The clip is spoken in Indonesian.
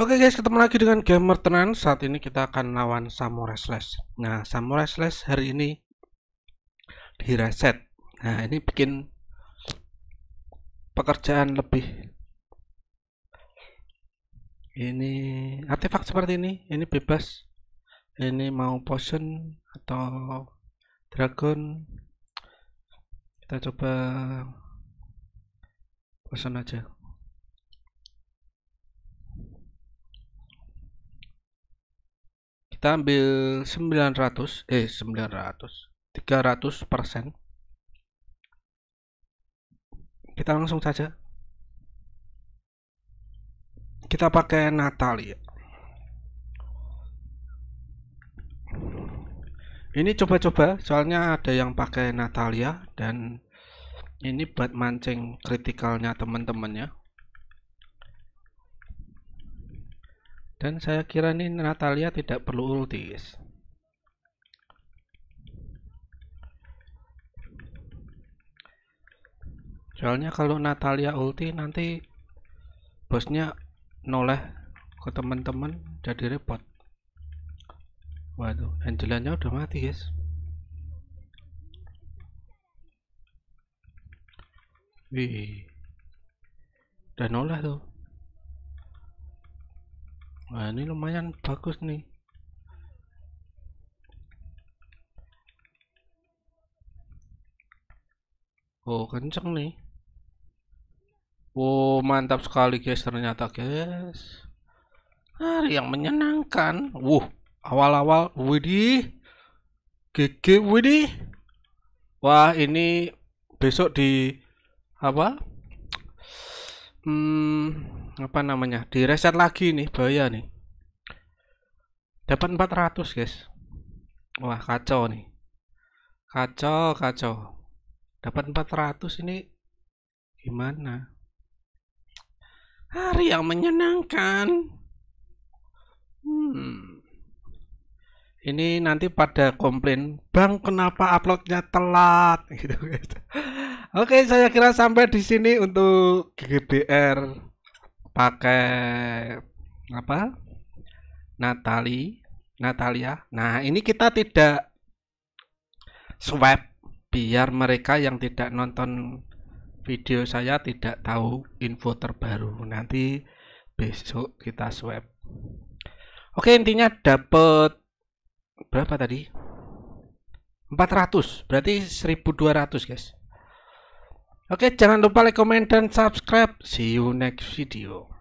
Oke okay guys, ketemu lagi dengan Gamer Tenan. Saat ini kita akan lawan Samurai Slash. Nah, Samurai Slash hari ini direset. Nah, ini bikin pekerjaan lebih ini artefak seperti ini, ini bebas. Ini mau potion atau dragon. Kita coba potion aja. kita ambil 900 eh 900 300 persen kita langsung saja kita pakai Natalia ini coba-coba soalnya ada yang pakai Natalia dan ini buat mancing kritikalnya teman temannya Dan saya kira ini Natalia tidak perlu ulti, guys. Soalnya kalau Natalia ulti nanti bosnya noleh ke teman-teman jadi repot. Waduh, Angelanya udah mati, guys. Wih. Udah noleh tuh. Nah, ini lumayan bagus nih oh kenceng nih oh mantap sekali guys ternyata guys hari yang menyenangkan wuh awal-awal widih GG widih wah ini besok di apa hmm, apa namanya Di direset lagi nih bahaya nih dapat 400 guys wah kacau nih kacau kacau dapat 400 ini gimana hari yang menyenangkan hmm. ini nanti pada komplain bang kenapa uploadnya telat gitu guys gitu. oke saya kira sampai di sini untuk GBR pakai apa Natali Natalia. Nah, ini kita tidak swipe biar mereka yang tidak nonton video saya tidak tahu info terbaru. Nanti besok kita swab. Oke, intinya dapat berapa tadi? 400. Berarti 1200, guys. Oke, jangan lupa like, comment dan subscribe. See you next video.